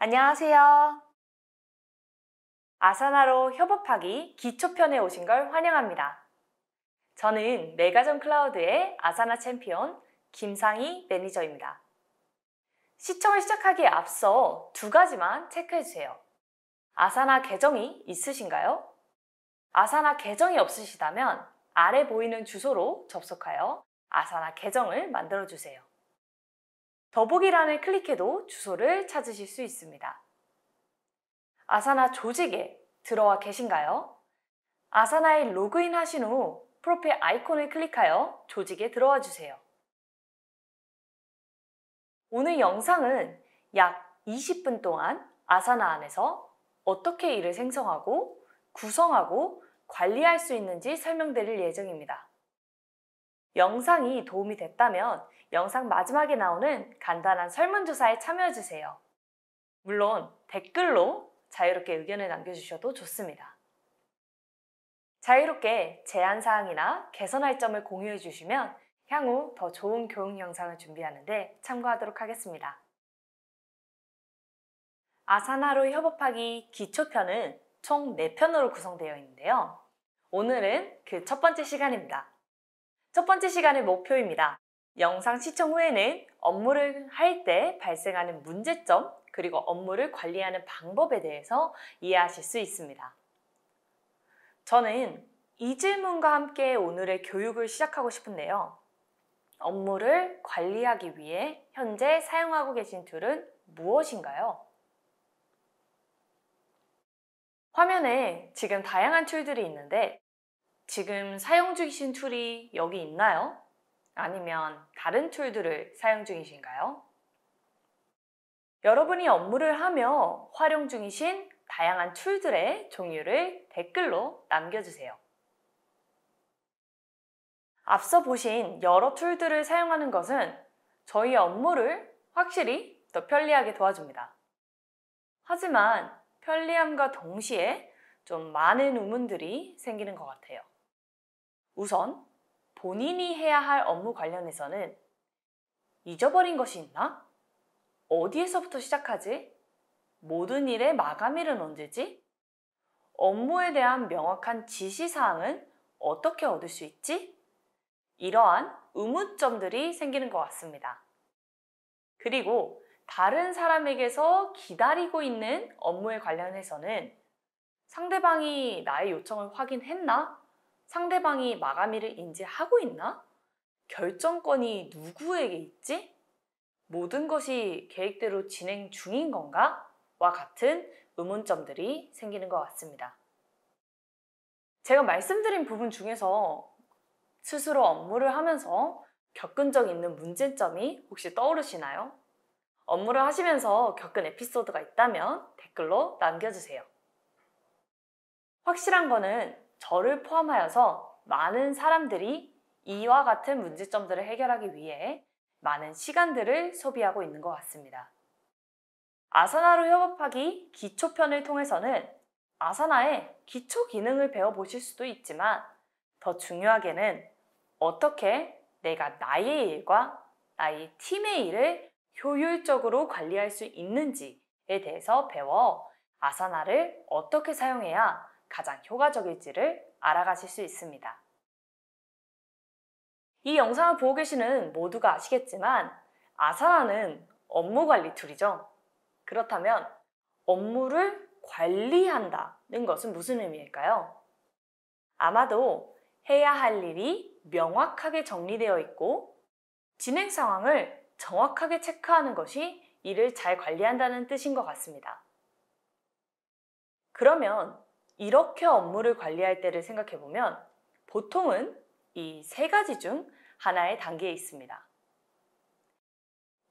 안녕하세요. 아사나로 협업하기 기초편에 오신 걸 환영합니다. 저는 메가점 클라우드의 아사나 챔피언 김상희 매니저입니다. 시청을 시작하기에 앞서 두 가지만 체크해주세요. 아사나 계정이 있으신가요? 아사나 계정이 없으시다면 아래 보이는 주소로 접속하여 아사나 계정을 만들어주세요. 더보기란을 클릭해도 주소를 찾으실 수 있습니다. 아사나 조직에 들어와 계신가요? 아사나에 로그인 하신 후 프로필 아이콘을 클릭하여 조직에 들어와 주세요. 오늘 영상은 약 20분 동안 아사나 안에서 어떻게 일을 생성하고 구성하고 관리할 수 있는지 설명드릴 예정입니다. 영상이 도움이 됐다면 영상 마지막에 나오는 간단한 설문조사에 참여해주세요. 물론 댓글로 자유롭게 의견을 남겨주셔도 좋습니다. 자유롭게 제안사항이나 개선할 점을 공유해주시면 향후 더 좋은 교육 영상을 준비하는데 참고하도록 하겠습니다. 아사나로 협업하기 기초편은 총 4편으로 구성되어 있는데요. 오늘은 그 첫 번째 시간입니다. 첫 번째 시간의 목표입니다. 영상 시청 후에는 업무를 할 때 발생하는 문제점 그리고 업무를 관리하는 방법에 대해서 이해하실 수 있습니다. 저는 이 질문과 함께 오늘의 교육을 시작하고 싶은데요. 업무를 관리하기 위해 현재 사용하고 계신 툴은 무엇인가요? 화면에 지금 다양한 툴들이 있는데 지금 사용 중이신 툴이 여기 있나요? 아니면 다른 툴들을 사용 중이신가요? 여러분이 업무를 하며 활용 중이신 다양한 툴들의 종류를 댓글로 남겨주세요. 앞서 보신 여러 툴들을 사용하는 것은 저희 업무를 확실히 더 편리하게 도와줍니다. 하지만 편리함과 동시에 좀 많은 의문들이 생기는 것 같아요. 우선 본인이 해야 할 업무 관련해서는 잊어버린 것이 있나? 어디에서부터 시작하지? 모든 일의 마감일은 언제지? 업무에 대한 명확한 지시사항은 어떻게 얻을 수 있지? 이러한 의문점들이 생기는 것 같습니다. 그리고 다른 사람에게서 기다리고 있는 업무에 관련해서는 상대방이 나의 요청을 확인했나? 상대방이 마감일을 인지하고 있나? 결정권이 누구에게 있지? 모든 것이 계획대로 진행 중인 건가? 와 같은 의문점들이 생기는 것 같습니다. 제가 말씀드린 부분 중에서 스스로 업무를 하면서 겪은 적 있는 문제점이 혹시 떠오르시나요? 업무를 하시면서 겪은 에피소드가 있다면 댓글로 남겨주세요. 확실한 거는 저를 포함하여서 많은 사람들이 이와 같은 문제점들을 해결하기 위해 많은 시간들을 소비하고 있는 것 같습니다. 아사나로 협업하기 기초편을 통해서는 아사나의 기초 기능을 배워보실 수도 있지만 더 중요하게는 어떻게 내가 나의 일과 나의 팀의 일을 효율적으로 관리할 수 있는지에 대해서 배워 아사나를 어떻게 사용해야 가장 효과적일지를 알아가실 수 있습니다. 이 영상을 보고 계시는 모두가 아시겠지만 아사라는 업무 관리 툴이죠. 그렇다면 업무를 관리한다는 것은 무슨 의미일까요? 아마도 해야 할 일이 명확하게 정리되어 있고 진행 상황을 정확하게 체크하는 것이 일을 잘 관리한다는 뜻인 것 같습니다. 그러면 이렇게 업무를 관리할 때를 생각해 보면 보통은 이 세 가지 중 하나의 단계에 있습니다.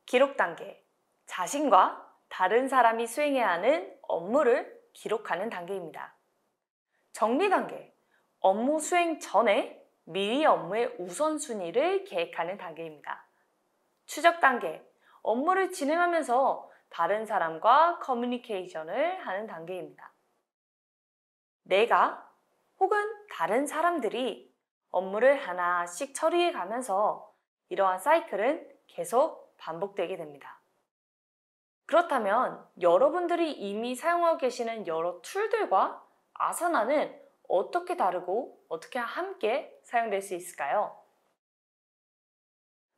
기록 단계. 자신과 다른 사람이 수행해야 하는 업무를 기록하는 단계입니다. 정리 단계. 업무 수행 전에 미리 업무의 우선순위를 계획하는 단계입니다. 추적 단계. 업무를 진행하면서 다른 사람과 커뮤니케이션을 하는 단계입니다. 내가 혹은 다른 사람들이 업무를 하나씩 처리해 가면서 이러한 사이클은 계속 반복되게 됩니다. 그렇다면 여러분들이 이미 사용하고 계시는 여러 툴들과 아사나는 어떻게 다르고 어떻게 함께 사용될 수 있을까요?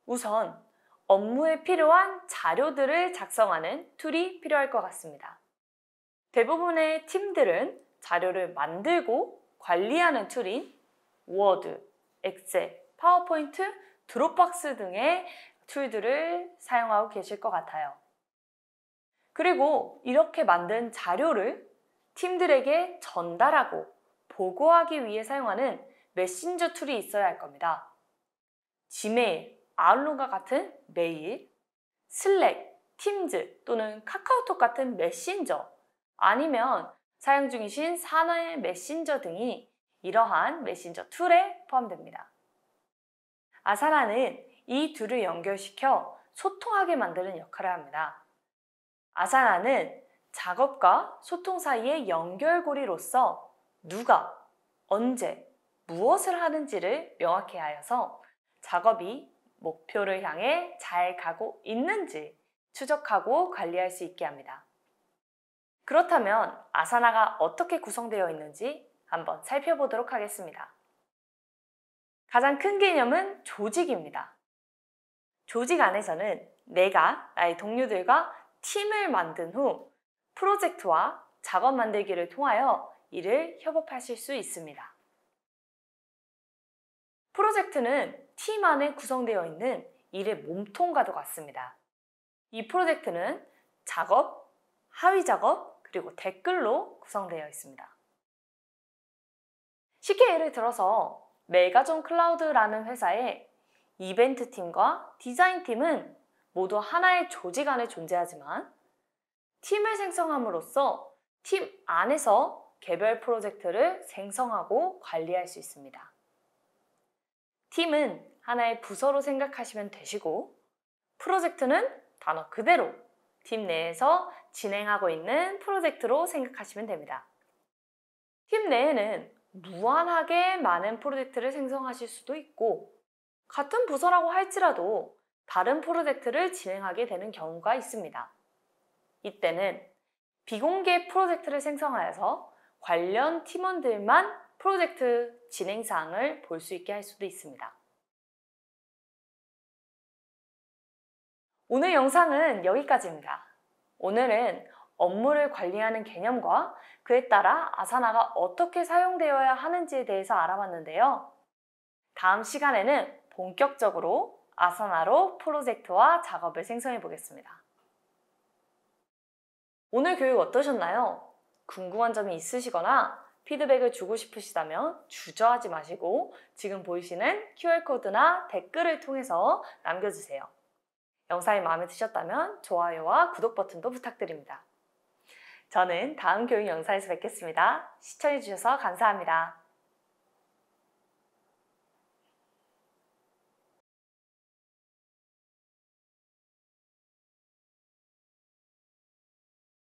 우선 업무에 필요한 자료들을 작성하는 툴이 필요할 것 같습니다. 대부분의 팀들은 자료를 만들고 관리하는 툴인 워드, 엑셀, 파워포인트, 드롭박스 등의 툴들을 사용하고 계실 것 같아요. 그리고 이렇게 만든 자료를 팀들에게 전달하고 보고하기 위해 사용하는 메신저 툴이 있어야 할 겁니다. 지메일, 아웃룩과 같은 메일, 슬랙, 팀즈 또는 카카오톡 같은 메신저 아니면 사용 중이신 산화의 메신저 등이 이러한 메신저 툴에 포함됩니다. 아사나는 이 둘을 연결시켜 소통하게 만드는 역할을 합니다. 아사나는 작업과 소통 사이의 연결고리로서 누가, 언제, 무엇을 하는지를 명확히 하여서 작업이 목표를 향해 잘 가고 있는지 추적하고 관리할 수 있게 합니다. 그렇다면 아사나가 어떻게 구성되어 있는지 한번 살펴보도록 하겠습니다. 가장 큰 개념은 조직입니다. 조직 안에서는 내가 나의 동료들과 팀을 만든 후 프로젝트와 작업 만들기를 통하여 이를 협업하실 수 있습니다. 프로젝트는 팀 안에 구성되어 있는 일의 몸통과도 같습니다. 이 프로젝트는 작업, 하위 작업, 그리고 댓글로 구성되어 있습니다. 쉽게 예를 들어서 메가존 클라우드라는 회사의 이벤트 팀과 디자인 팀은 모두 하나의 조직 안에 존재하지만 팀을 생성함으로써 팀 안에서 개별 프로젝트를 생성하고 관리할 수 있습니다. 팀은 하나의 부서로 생각하시면 되시고 프로젝트는 단어 그대로 팀 내에서 진행하고 있는 프로젝트로 생각하시면 됩니다. 팀 내에는 무한하게 많은 프로젝트를 생성하실 수도 있고 같은 부서라고 할지라도 다른 프로젝트를 진행하게 되는 경우가 있습니다. 이때는 비공개 프로젝트를 생성하여서 관련 팀원들만 프로젝트 진행 사항을 볼 수 있게 할 수도 있습니다. 오늘 영상은 여기까지입니다. 오늘은 업무를 관리하는 개념과 그에 따라 아사나가 어떻게 사용되어야 하는지에 대해서 알아봤는데요. 다음 시간에는 본격적으로 아사나로 프로젝트와 작업을 생성해 보겠습니다. 오늘 교육 어떠셨나요? 궁금한 점이 있으시거나 피드백을 주고 싶으시다면 주저하지 마시고 지금 보이시는 QR코드나 댓글을 통해서 남겨주세요. 영상이 마음에 드셨다면 좋아요와 구독 버튼도 부탁드립니다. 저는 다음 교육 영상에서 뵙겠습니다. 시청해주셔서 감사합니다.